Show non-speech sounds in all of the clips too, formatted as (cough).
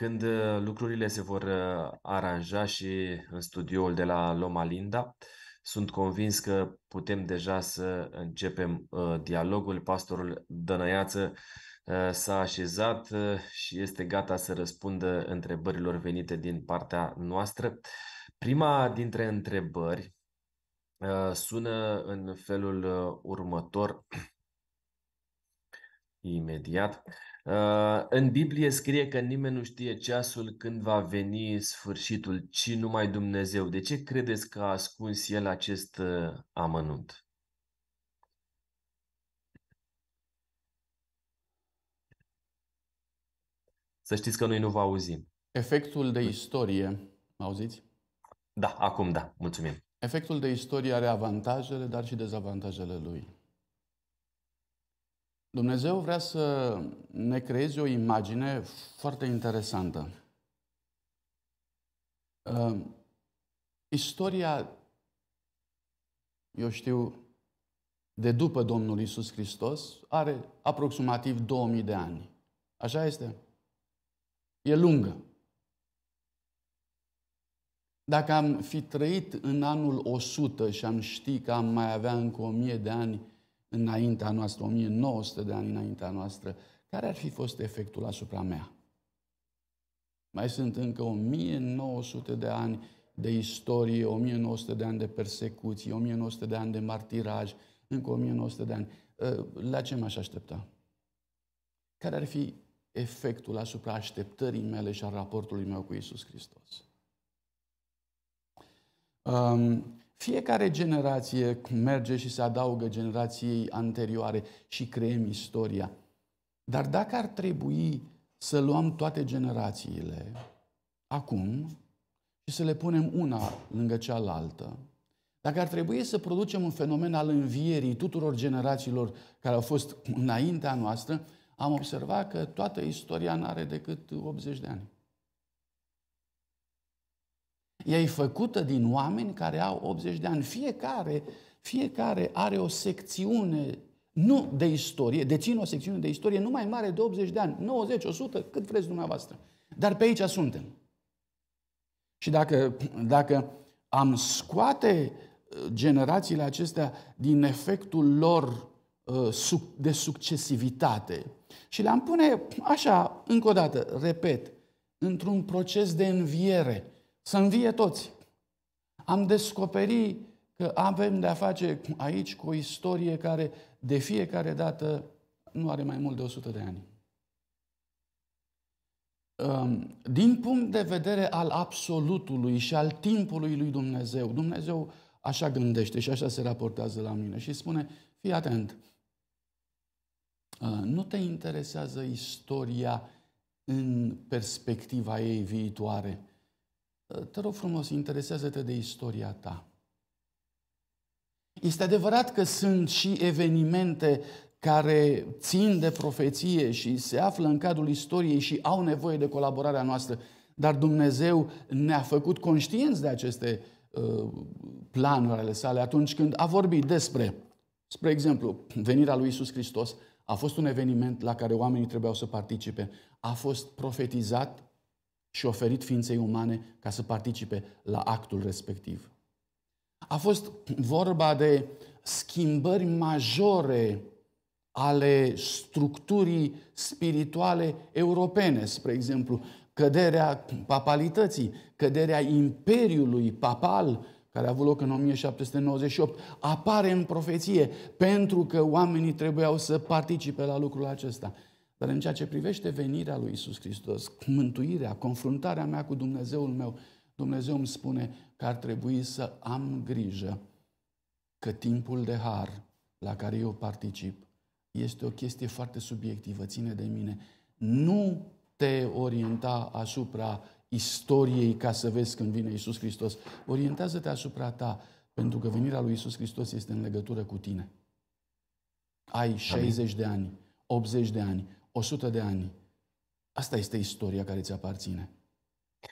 Când uh, lucrurile se vor uh, aranja și în studioul de la Loma Linda, sunt convins că putem deja să începem uh, dialogul. Pastorul Dănăiață s-a așezat și este gata să răspundă întrebărilor venite din partea noastră. Prima dintre întrebări sună în felul următor, (clears throat) imediat. Uh, în Biblie scrie că nimeni nu știe ceasul când va veni sfârșitul, ci numai Dumnezeu. De ce credeți că a ascuns el acest uh, amănunt? Să știți că noi nu vă auzim. Efectul de istorie, auziți? Da, acum da, mulțumim. Efectul de istorie are avantajele, dar și dezavantajele lui. Dumnezeu vrea să ne creeze o imagine foarte interesantă. Uh, istoria, eu știu, de după Domnul Isus Hristos are aproximativ 2000 de ani. Așa este? E lungă. Dacă am fi trăit în anul 100 și am ști că am mai avea încă 1000 de ani, înaintea noastră, 1900 de ani înaintea noastră, care ar fi fost efectul asupra mea? Mai sunt încă 1900 de ani de istorie, 1900 de ani de persecuții, 1900 de ani de martiraj, încă 1900 de ani. Ă, la ce m-aș aștepta? Care ar fi efectul asupra așteptării mele și al raportului meu cu Isus Hristos? Um, fiecare generație merge și se adaugă generației anterioare și creăm istoria. Dar dacă ar trebui să luăm toate generațiile acum și să le punem una lângă cealaltă, dacă ar trebui să producem un fenomen al învierii tuturor generațiilor care au fost înaintea noastră, am observat că toată istoria nu are decât 80 de ani. Ea e făcută din oameni care au 80 de ani. Fiecare, fiecare are o secțiune, nu de istorie, dețin o secțiune de istorie nu mai mare de 80 de ani, 90, 100, cât vreți dumneavoastră. Dar pe aici suntem. Și dacă, dacă am scoate uh, generațiile acestea din efectul lor uh, de succesivitate și le-am pune așa, încă o dată, repet, într-un proces de înviere, să învie toți. Am descoperit că avem de-a face aici cu o istorie care de fiecare dată nu are mai mult de 100 de ani. Um, din punct de vedere al absolutului și al timpului lui Dumnezeu, Dumnezeu așa gândește și așa se raportează la mine și spune, fii atent, uh, nu te interesează istoria în perspectiva ei viitoare, Ă, te rog frumos, interesează-te de istoria ta. Este adevărat că sunt și evenimente care țin de profeție și se află în cadrul istoriei și au nevoie de colaborarea noastră, dar Dumnezeu ne-a făcut conștienți de aceste ă, planuri ale sale atunci când a vorbit despre, spre exemplu, venirea lui Isus Hristos, a fost un eveniment la care oamenii trebuiau să participe, a fost profetizat și oferit ființei umane ca să participe la actul respectiv. A fost vorba de schimbări majore ale structurii spirituale europene, spre exemplu, căderea papalității, căderea imperiului papal, care a avut loc în 1798, apare în profeție pentru că oamenii trebuiau să participe la lucrul acesta. Dar în ceea ce privește venirea lui Isus Hristos, mântuirea, confruntarea mea cu Dumnezeul meu, Dumnezeu îmi spune că ar trebui să am grijă că timpul de har la care eu particip este o chestie foarte subiectivă, ține de mine. Nu te orienta asupra istoriei ca să vezi când vine Isus Hristos. Orientează-te asupra ta, pentru că venirea lui Isus Hristos este în legătură cu tine. Ai 60 de ani, 80 de ani, 100 de ani. Asta este istoria care ți aparține.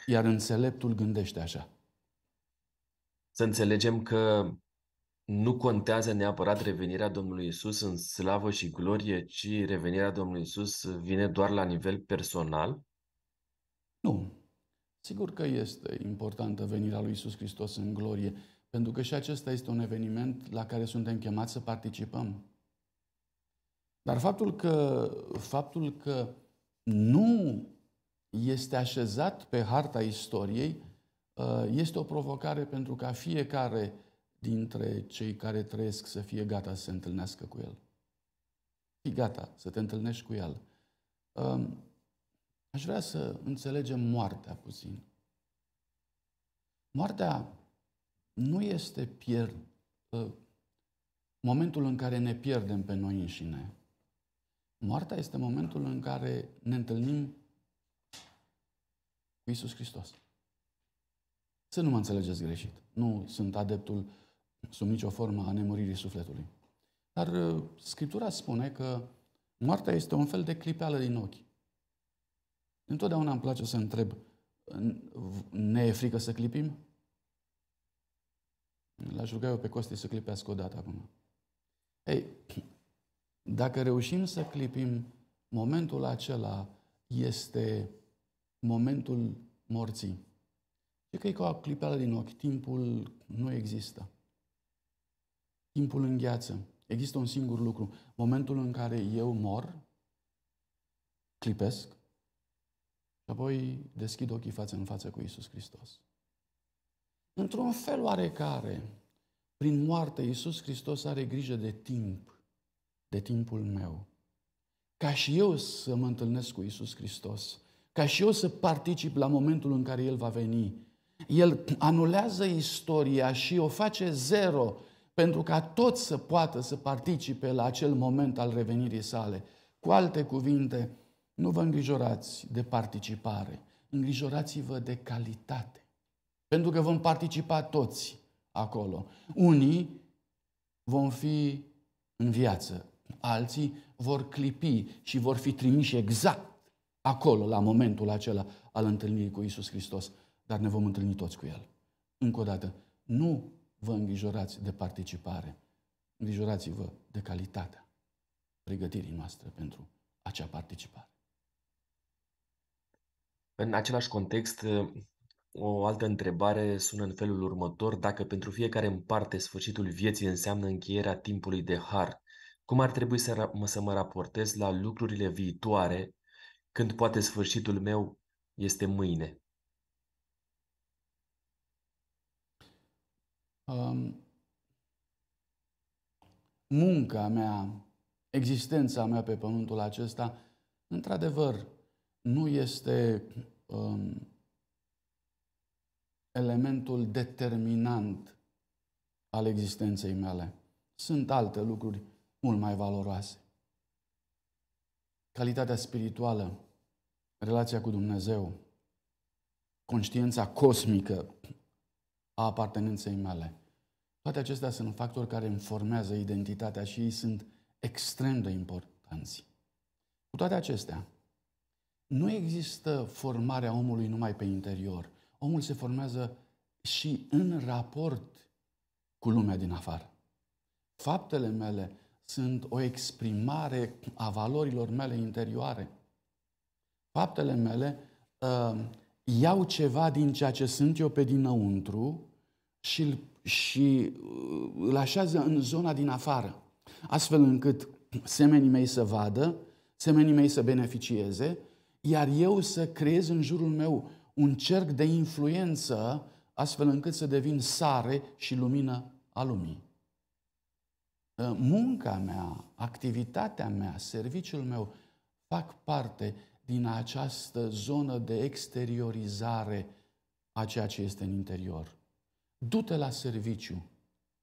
Iar înțeleptul gândește așa. Să înțelegem că nu contează neapărat revenirea Domnului Isus în slavă și glorie, ci revenirea Domnului Isus vine doar la nivel personal? Nu. Sigur că este importantă venirea lui Isus Hristos în glorie, pentru că și acesta este un eveniment la care suntem chemați să participăm. Dar faptul că, faptul că nu este așezat pe harta istoriei uh, este o provocare pentru ca fiecare dintre cei care trăiesc să fie gata să se întâlnească cu el. Fii gata să te întâlnești cu el. Um, aș vrea să înțelegem moartea puțin. Moartea nu este pierd, uh, momentul în care ne pierdem pe noi înșine. Moartea este momentul în care ne întâlnim cu Isus Hristos. Să nu mă înțelegeți greșit. Nu sunt adeptul sub nicio formă a nemuririi sufletului. Dar uh, Scriptura spune că moartea este un fel de clipeală din ochi. Întotdeauna îmi place să întreb, ne e frică să clipim? L-aș ruga eu pe Costi să clipească o dată acum. Ei, dacă reușim să clipim, momentul acela este momentul morții. E că e ca o clipeală din ochi. Timpul nu există. Timpul îngheață. Există un singur lucru. Momentul în care eu mor, clipesc și apoi deschid ochii față în față cu Isus Hristos. Într-un fel oarecare, prin moarte, Isus Hristos are grijă de timp de timpul meu, ca și eu să mă întâlnesc cu Isus Hristos, ca și eu să particip la momentul în care El va veni. El anulează istoria și o face zero pentru ca toți să poată să participe la acel moment al revenirii sale. Cu alte cuvinte, nu vă îngrijorați de participare, îngrijorați-vă de calitate. Pentru că vom participa toți acolo. Unii vom fi în viață, alții vor clipi și vor fi trimiși exact acolo, la momentul acela al întâlnirii cu Isus Hristos. Dar ne vom întâlni toți cu El. Încă o dată, nu vă îngrijorați de participare. Îngrijorați-vă de calitatea pregătirii noastre pentru acea participare. În același context, o altă întrebare sună în felul următor. Dacă pentru fiecare în parte sfârșitul vieții înseamnă încheierea timpului de har, cum ar trebui să, mă, să mă raportez la lucrurile viitoare când poate sfârșitul meu este mâine? Um, munca mea, existența mea pe pământul acesta, într-adevăr, nu este um, elementul determinant al existenței mele. Sunt alte lucruri mult mai valoroase. Calitatea spirituală, relația cu Dumnezeu, conștiința cosmică a apartenenței mele. Toate acestea sunt factori care îmi formează identitatea și ei sunt extrem de importanți. Cu toate acestea, nu există formarea omului numai pe interior. Omul se formează și în raport cu lumea din afară. Faptele mele sunt o exprimare a valorilor mele interioare. Faptele mele uh, iau ceva din ceea ce sunt eu pe dinăuntru și, și uh, îl așează în zona din afară, astfel încât semenii mei să vadă, semenii mei să beneficieze, iar eu să creez în jurul meu un cerc de influență, astfel încât să devin sare și lumină a lumii. Ă, munca mea, activitatea mea, serviciul meu fac parte din această zonă de exteriorizare a ceea ce este în interior. Du-te la serviciu.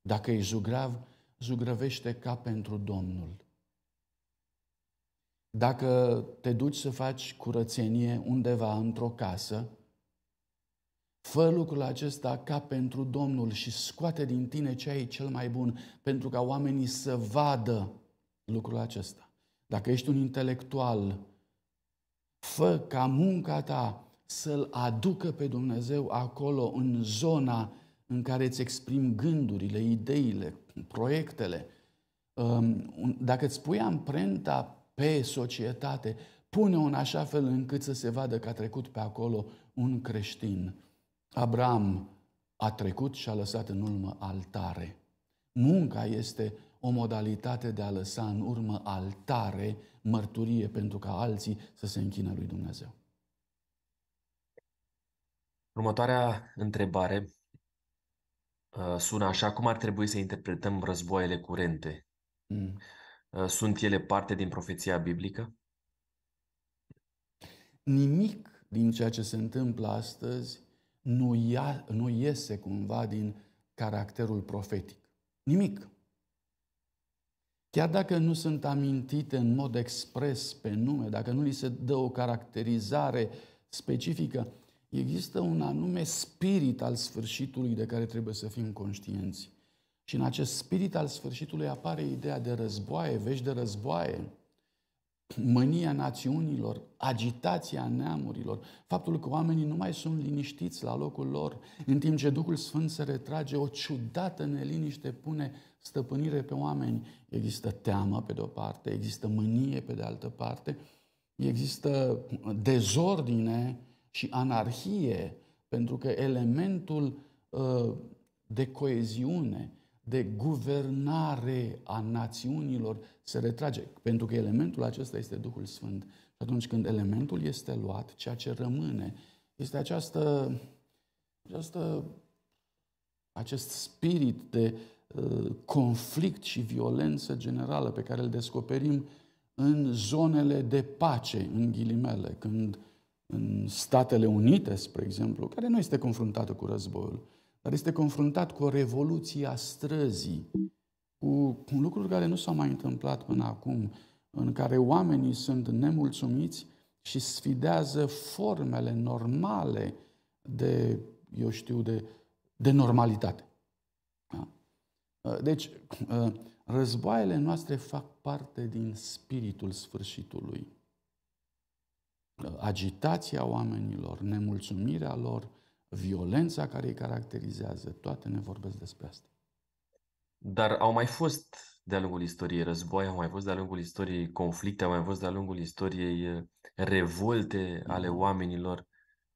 Dacă ești zugrav, zugrăvește ca pentru Domnul. Dacă te duci să faci curățenie undeva într-o casă, Fă lucrul acesta ca pentru Domnul și scoate din tine ce ai cel mai bun pentru ca oamenii să vadă lucrul acesta. Dacă ești un intelectual, fă ca munca ta să-L aducă pe Dumnezeu acolo, în zona în care îți exprimi gândurile, ideile, proiectele. Um, dacă îți pui amprenta pe societate, pune-o în așa fel încât să se vadă că a trecut pe acolo un creștin. Abraham a trecut și a lăsat în urmă altare. Munca este o modalitate de a lăsa în urmă altare, mărturie pentru ca alții să se închină lui Dumnezeu. Următoarea întrebare uh, sună așa, cum ar trebui să interpretăm războaiele curente? Mm. Uh, sunt ele parte din profeția biblică? Nimic din ceea ce se întâmplă astăzi nu, ia, nu iese cumva din caracterul profetic. Nimic. Chiar dacă nu sunt amintite în mod expres pe nume, dacă nu li se dă o caracterizare specifică, există un anume spirit al sfârșitului de care trebuie să fim conștienți. Și în acest spirit al sfârșitului apare ideea de războaie, vești de războaie, mânia națiunilor, agitația neamurilor, faptul că oamenii nu mai sunt liniștiți la locul lor, în timp ce Duhul Sfânt se retrage, o ciudată neliniște pune stăpânire pe oameni. Există teamă pe de-o parte, există mânie pe de altă parte, există dezordine și anarhie, pentru că elementul uh, de coeziune, de guvernare a națiunilor se retrage, pentru că elementul acesta este Duhul Sfânt. Și atunci când elementul este luat, ceea ce rămâne este această, această acest spirit de uh, conflict și violență generală pe care îl descoperim în zonele de pace, în ghilimele, când în Statele Unite, spre exemplu, care nu este confruntată cu războiul, dar este confruntat cu o revoluție a străzii, cu lucruri care nu s-au mai întâmplat până acum, în care oamenii sunt nemulțumiți și sfidează formele normale de, eu știu, de, de normalitate. Da? Deci, (clears throat) războaiele noastre fac parte din spiritul sfârșitului. Agitația oamenilor, nemulțumirea lor, violența care îi caracterizează, toate ne vorbesc despre asta. Dar au mai fost de-a lungul istoriei război, au mai fost de-a lungul istoriei conflicte, au mai fost de-a lungul istoriei uh, revolte ale mm. oamenilor.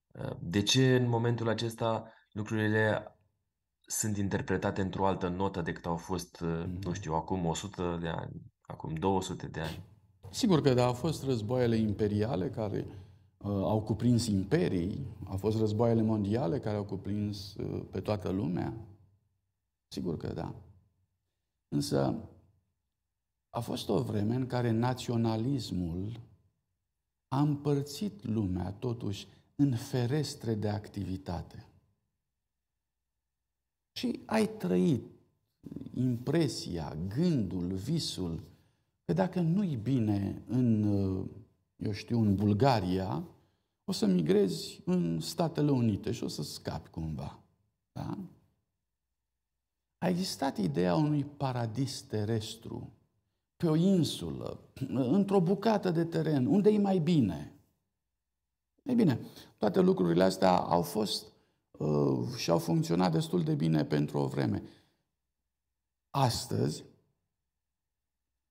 Uh, de ce în momentul acesta lucrurile sunt interpretate într-o altă notă decât au fost, uh, nu mm-hmm. știu, acum 100 de ani, acum 200 de ani? Sigur că da, au fost războaiele imperiale care Uh, au cuprins imperii, au fost războaiele mondiale care au cuprins uh, pe toată lumea? Sigur că da. Însă a fost o vreme în care naționalismul a împărțit lumea totuși în ferestre de activitate. Și ai trăit impresia, gândul, visul că dacă nu-i bine în, uh, eu știu, în Bulgaria, o să migrezi în Statele Unite și o să scapi cumva. Da? A existat ideea unui paradis terestru, pe o insulă, într-o bucată de teren, unde e mai bine. Ei bine, toate lucrurile astea au fost uh, și au funcționat destul de bine pentru o vreme. Astăzi,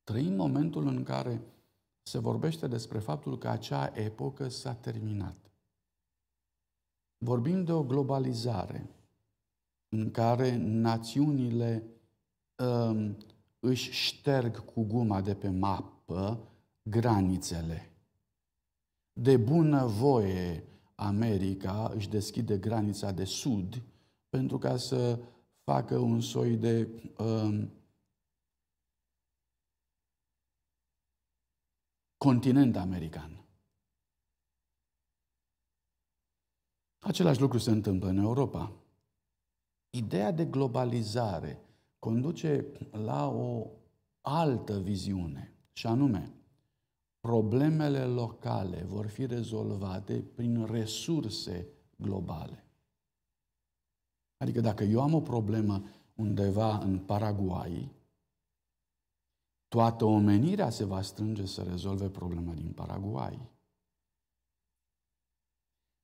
trăim momentul în care se vorbește despre faptul că acea epocă s-a terminat. Vorbim de o globalizare în care națiunile um, își șterg cu guma de pe mapă granițele. De bună voie, America își deschide granița de sud pentru ca să facă un soi de um, continent american. Același lucru se întâmplă în Europa. Ideea de globalizare conduce la o altă viziune, și anume, problemele locale vor fi rezolvate prin resurse globale. Adică dacă eu am o problemă undeva în Paraguay, Toată omenirea se va strânge să rezolve problema din Paraguay.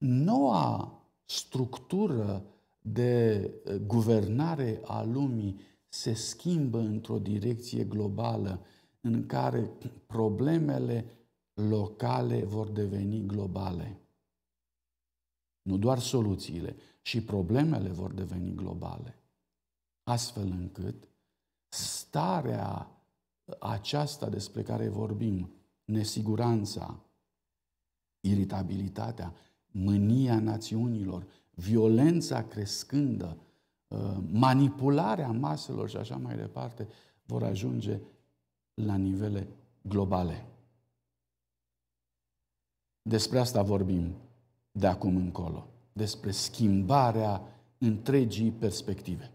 Noua structură de eh, guvernare a lumii se schimbă într-o direcție globală în care problemele locale vor deveni globale. Nu doar soluțiile, și problemele vor deveni globale. Astfel încât starea aceasta despre care vorbim, nesiguranța, iritabilitatea, mânia națiunilor, violența crescândă, uh, manipularea maselor și așa mai departe, vor ajunge la nivele globale. Despre asta vorbim de acum încolo, despre schimbarea întregii perspective.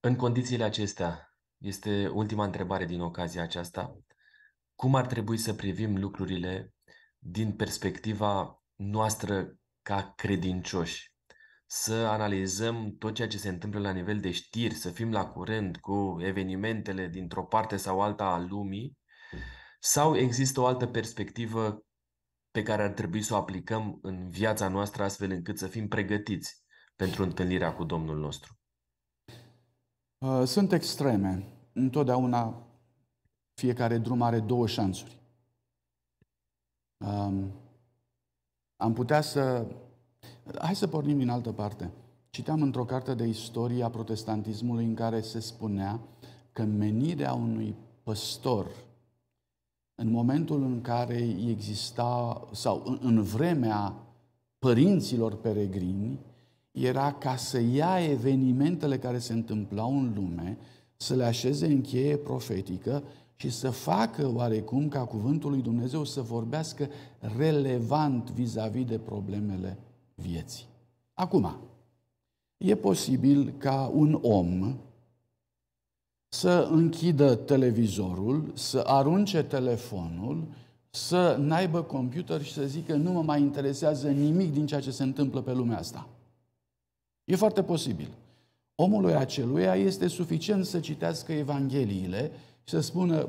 În condițiile acestea, este ultima întrebare din ocazia aceasta. Cum ar trebui să privim lucrurile din perspectiva noastră ca credincioși? Să analizăm tot ceea ce se întâmplă la nivel de știri, să fim la curent cu evenimentele dintr-o parte sau alta a lumii? Sau există o altă perspectivă pe care ar trebui să o aplicăm în viața noastră astfel încât să fim pregătiți pentru întâlnirea cu Domnul nostru? Uh, sunt extreme. Întotdeauna fiecare drum are două șanțuri. Um, am putea să... Hai să pornim din altă parte. Citeam într-o carte de istorie a protestantismului în care se spunea că menirea unui păstor în momentul în care exista, sau în vremea părinților peregrini, era ca să ia evenimentele care se întâmplau în lume, să le așeze în cheie profetică și să facă oarecum ca cuvântul lui Dumnezeu să vorbească relevant vis-a-vis de problemele vieții. Acum, e posibil ca un om să închidă televizorul, să arunce telefonul, să naibă computer și să zică nu mă mai interesează nimic din ceea ce se întâmplă pe lumea asta. E foarte posibil. Omului aceluia este suficient să citească Evangheliile și să spună, (clears throat)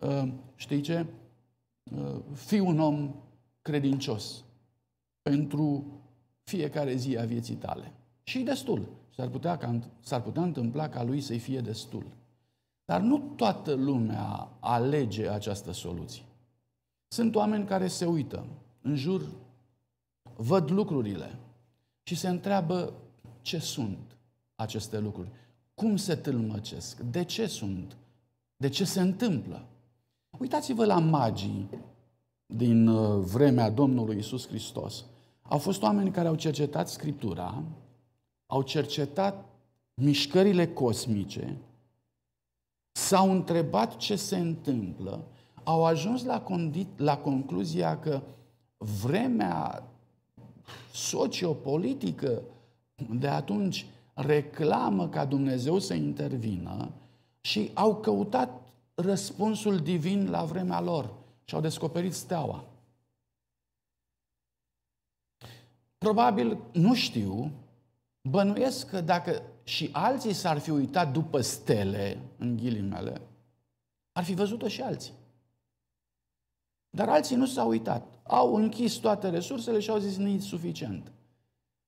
uh, știi ce, uh, fii un om credincios pentru fiecare zi a vieții tale. Și destul. S-ar putea, ca, s-ar putea întâmpla ca lui să-i fie destul. Dar nu toată lumea alege această soluție. Sunt oameni care se uită în jur, văd lucrurile și se întreabă ce sunt aceste lucruri, cum se tâlmăcesc, de ce sunt, de ce se întâmplă. Uitați-vă la magii din uh, vremea Domnului Isus Hristos. Au fost oameni care au cercetat Scriptura, au cercetat mișcările cosmice, s-au întrebat ce se întâmplă, au ajuns la, condi- la concluzia că vremea sociopolitică de atunci reclamă ca Dumnezeu să intervină și au căutat răspunsul divin la vremea lor și au descoperit steaua. Probabil, nu știu, bănuiesc că dacă și alții s-ar fi uitat după stele, în ghilimele, ar fi văzut-o și alții. Dar alții nu s-au uitat. Au închis toate resursele și au zis, nu suficient.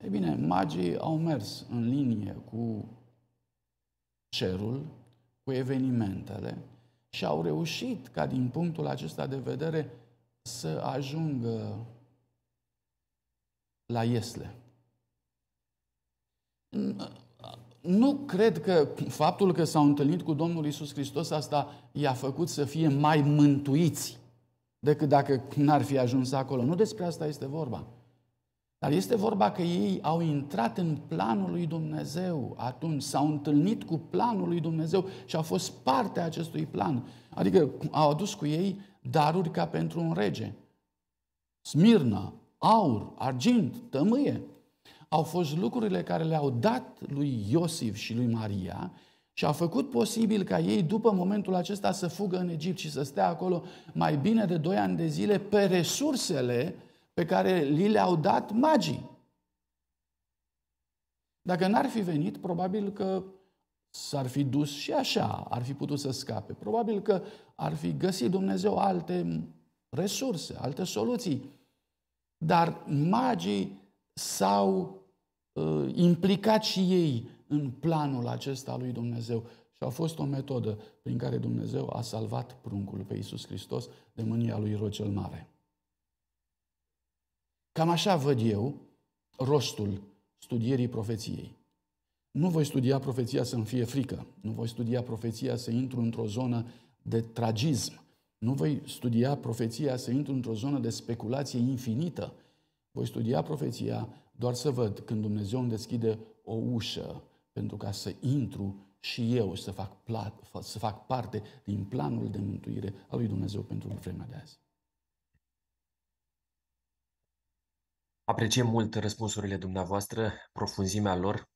E bine, magii au mers în linie cu cerul, cu evenimentele și au reușit ca din punctul acesta de vedere să ajungă la Iesle. Nu cred că faptul că s-au întâlnit cu Domnul Isus Hristos asta i-a făcut să fie mai mântuiți decât dacă n-ar fi ajuns acolo. Nu despre asta este vorba. Dar este vorba că ei au intrat în planul lui Dumnezeu atunci, s-au întâlnit cu planul lui Dumnezeu și au fost parte a acestui plan. Adică au adus cu ei daruri ca pentru un rege. Smirna, aur, argint, tămâie. Au fost lucrurile care le-au dat lui Iosif și lui Maria și au făcut posibil ca ei, după momentul acesta, să fugă în Egipt și să stea acolo mai bine de 2 ani de zile pe resursele pe care li le-au dat magii. Dacă n-ar fi venit, probabil că s-ar fi dus și așa, ar fi putut să scape. Probabil că ar fi găsit Dumnezeu alte resurse, alte soluții. Dar magii s-au uh, implicat și ei în planul acesta lui Dumnezeu. Și a fost o metodă prin care Dumnezeu a salvat pruncul pe Iisus Hristos de mânia lui Rocel Mare. Cam așa văd eu rostul studierii profeției. Nu voi studia profeția să-mi fie frică, nu voi studia profeția să intru într-o zonă de tragism, nu voi studia profeția să intru într-o zonă de speculație infinită. Voi studia profeția doar să văd când Dumnezeu îmi deschide o ușă pentru ca să intru și eu să fac, plat, să fac parte din planul de mântuire al lui Dumnezeu pentru vremea de azi. Apreciem mult răspunsurile dumneavoastră, profunzimea lor.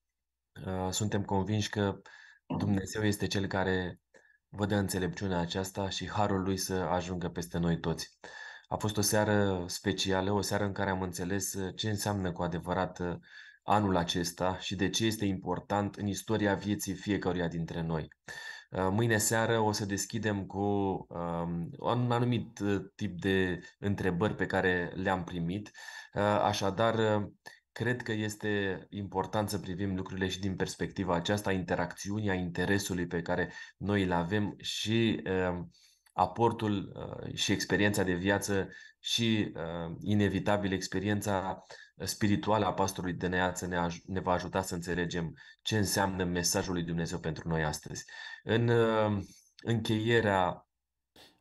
Uh, suntem convinși că Dumnezeu este cel care vă dă înțelepciunea aceasta și harul lui să ajungă peste noi toți. A fost o seară specială, o seară în care am înțeles uh, ce înseamnă cu adevărat uh, anul acesta și de ce este important în istoria vieții fiecăruia dintre noi. Ă, mâine seară o să deschidem cu un anumit ă, tip de întrebări pe care le-am primit. Ă, așadar, cred că este important să privim lucrurile și din perspectiva aceasta interacțiunii, a interesului pe care noi îl avem și uh, aportul uh, și experiența de viață și uh, inevitabil experiența spirituală a pastorului de neață ne, aj- ne va ajuta să înțelegem ce înseamnă mesajul lui Dumnezeu pentru noi astăzi. În uh, încheierea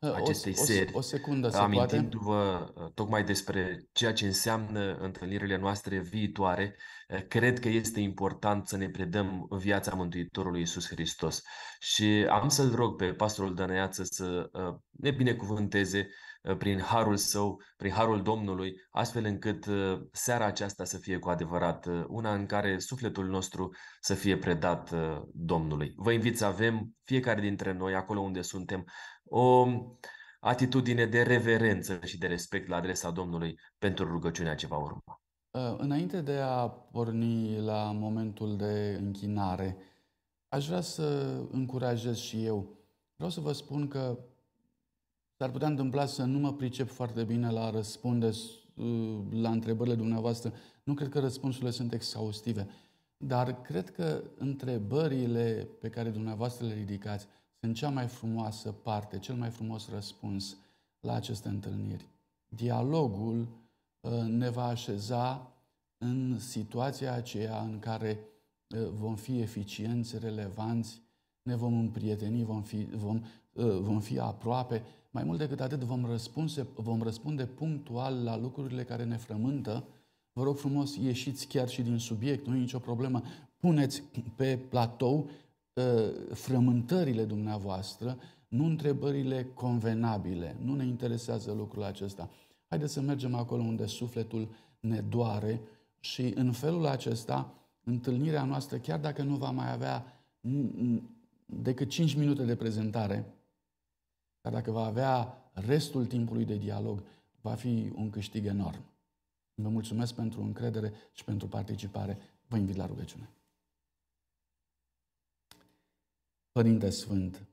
acestei o, seri. O, o secundă, se Amintindu-vă poate? Uh, tocmai despre ceea ce înseamnă întâlnirile noastre viitoare, uh, cred că este important să ne predăm viața Mântuitorului Isus Hristos. Și am să-l rog pe pastorul Dănăiață să uh, ne binecuvânteze Uh, prin harul său, prin harul Domnului, astfel încât uh, seara aceasta să fie cu adevărat uh, una în care sufletul nostru să fie predat Domnului. Vă invit să avem fiecare dintre noi, acolo unde suntem, o atitudine de reverență și de respect la adresa Domnului pentru rugăciunea ce va urma. Înainte de a porni la momentul de închinare, aș vrea să încurajez și eu. Vreau să vă spun că S-ar putea întâmpla să nu mă pricep foarte bine la răspunde uh, la întrebările dumneavoastră. Nu cred că răspunsurile sunt exhaustive, dar cred că întrebările pe care dumneavoastră le ridicați sunt cea mai frumoasă parte, cel mai frumos răspuns la aceste întâlniri. Dialogul uh, ne va așeza în situația aceea în care uh, vom fi eficienți, relevanți, ne vom împrieteni, vom fi, vom, ă, vom fi aproape. Mai mult decât atât, vom răspunde, vom răspunde punctual la lucrurile care ne frământă. Vă rog frumos, ieșiți chiar și din subiect, nu e nicio problemă. Puneți pe platou ă, frământările dumneavoastră, nu întrebările convenabile. Nu ne interesează lucrul acesta. Haideți să mergem acolo unde sufletul ne doare și în felul acesta, întâlnirea noastră, chiar dacă nu va mai avea decât 5 minute de prezentare, dar dacă va avea restul timpului de dialog, va fi un câștig enorm. Vă mulțumesc pentru încredere și pentru participare. Vă invit la rugăciune. Părinte Sfânt,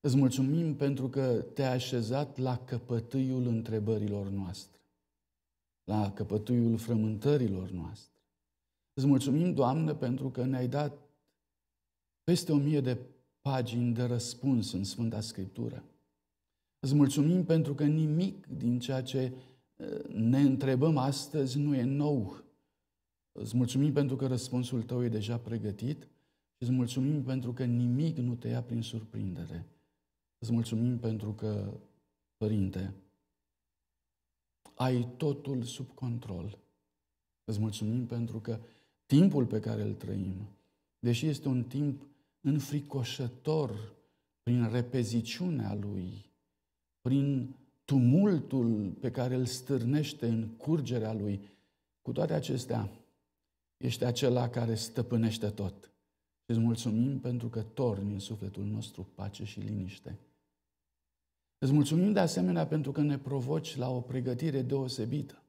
îți mulțumim pentru că te-ai așezat la căpătâiul întrebărilor noastre, la căpătâiul frământărilor noastre. Îți mulțumim, Doamne, pentru că ne-ai dat peste o mie de pagini de răspuns în Sfânta Scriptură. Îți mulțumim pentru că nimic din ceea ce eh, ne întrebăm astăzi nu e nou. Îți mulțumim pentru că răspunsul tău e deja pregătit și îți mulțumim pentru că nimic nu te ia prin surprindere. Îți mulțumim pentru că, Părinte, ai totul sub control. Îți mulțumim pentru că timpul pe care îl trăim, deși este un timp înfricoșător prin repeziciunea lui, prin tumultul pe care îl stârnește în curgerea lui. Cu toate acestea, ești acela care stăpânește tot. Și îți mulțumim pentru că torni în sufletul nostru pace și liniște. Îți mulțumim de asemenea pentru că ne provoci la o pregătire deosebită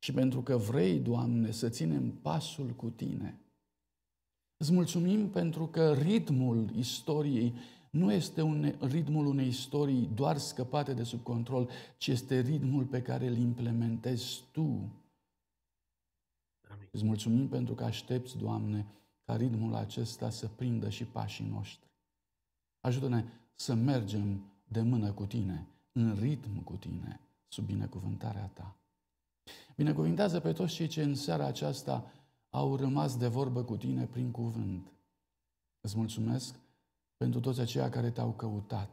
și pentru că vrei, Doamne, să ținem pasul cu Tine Îți mulțumim pentru că ritmul istoriei nu este un, ritmul unei istorii doar scăpate de sub control, ci este ritmul pe care îl implementezi tu. Amin. Îți mulțumim pentru că aștepți, Doamne, ca ritmul acesta să prindă și pașii noștri. Ajută-ne să mergem de mână cu Tine, în ritm cu Tine, sub binecuvântarea Ta. Binecuvintează pe toți cei ce în seara aceasta au rămas de vorbă cu tine prin cuvânt. Îți mulțumesc pentru toți aceia care te-au căutat.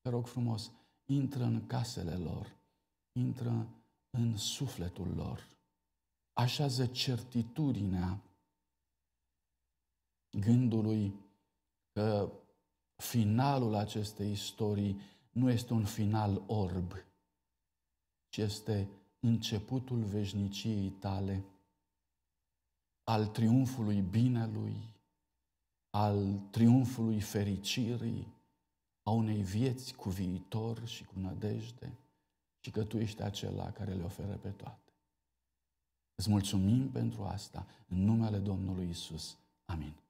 Te rog frumos, intră în casele lor, intră în sufletul lor. Așează certitudinea gândului că finalul acestei istorii nu este un final orb, ci este începutul veșniciei tale al triumfului binelui, al triumfului fericirii, a unei vieți cu viitor și cu nădejde și că Tu ești acela care le oferă pe toate. Îți mulțumim pentru asta, în numele Domnului Isus. Amin.